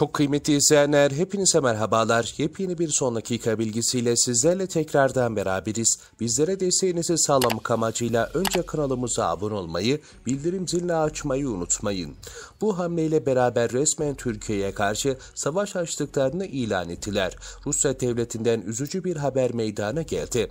Çok kıymetli izleyenler, hepinize merhabalar. Yepyeni bir son dakika bilgisiyle sizlerle tekrardan beraberiz. Bizlere desteğinizi sağlamak amacıyla önce kanalımıza abone olmayı, bildirim zilini açmayı unutmayın. Bu hamleyle beraber resmen Türkiye'ye karşı savaş açtıklarını ilan ettiler. Rusya devletinden üzücü bir haber meydana geldi.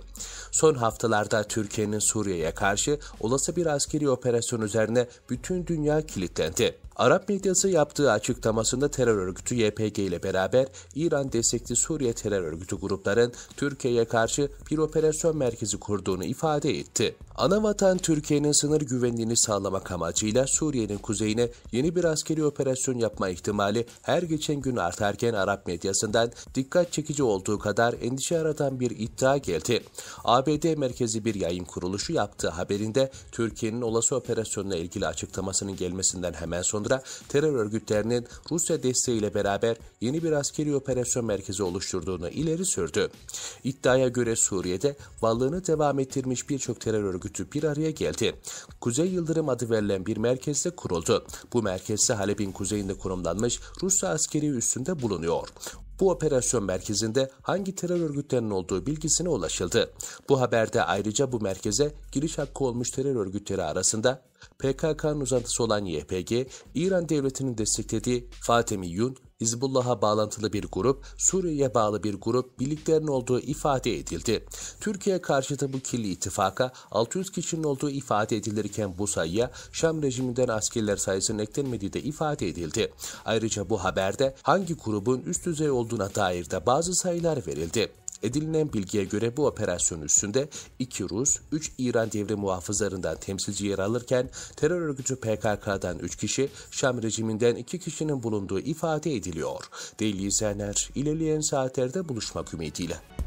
Son haftalarda Türkiye'nin Suriye'ye karşı olası bir askeri operasyon üzerine bütün dünya kilitlendi. Arap medyası yaptığı açıklamasında terör örgütü YPG ile beraber İran destekli Suriye terör örgütü grupların Türkiye'ye karşı bir operasyon merkezi kurduğunu ifade etti. Ana vatan Türkiye'nin sınır güvenliğini sağlamak amacıyla Suriye'nin kuzeyine yeni bir askeri operasyon yapma ihtimali her geçen gün artarken Arap medyasından dikkat çekici olduğu kadar endişe yaratan bir iddia geldi. ABD merkezi bir yayın kuruluşu yaptığı haberinde Türkiye'nin olası operasyonla ilgili açıklamasının gelmesinden hemen sonra sınırda terör örgütlerinin Rusya desteğiyle beraber yeni bir askeri operasyon merkezi oluşturduğunu ileri sürdü. İddiaya göre Suriye'de varlığını devam ettirmiş birçok terör örgütü bir araya geldi. Kuzey Yıldırım adı verilen bir merkezde kuruldu. Bu merkezde Halep'in kuzeyinde konumlanmış Rus askeri üstünde bulunuyor. Bu operasyon merkezinde hangi terör örgütlerinin olduğu bilgisine ulaşıldı. Bu haberde ayrıca bu merkeze giriş hakkı olmuş terör örgütleri arasında PKK'nın uzantısı olan YPG, İran devletinin desteklediği Fatemi Yun, Hizbullah'a bağlantılı bir grup, Suriye'ye bağlı bir grup birliklerin olduğu ifade edildi. Türkiye karşıtı bu kirli ittifaka 600 kişinin olduğu ifade edilirken bu sayıya Şam rejiminden askerler sayısının eklenmediği de ifade edildi. Ayrıca bu haberde hangi grubun üst düzey olduğuna dair de bazı sayılar verildi. Edilen bilgiye göre bu operasyon üstünde 2 Rus, 3 İran devrim muhafızlarından temsilci yer alırken terör örgütü PKK'dan 3 kişi, Şam rejiminden 2 kişinin bulunduğu ifade ediliyor. Değerli izleyenler, ilerleyen saatlerde buluşmak ümidiyle.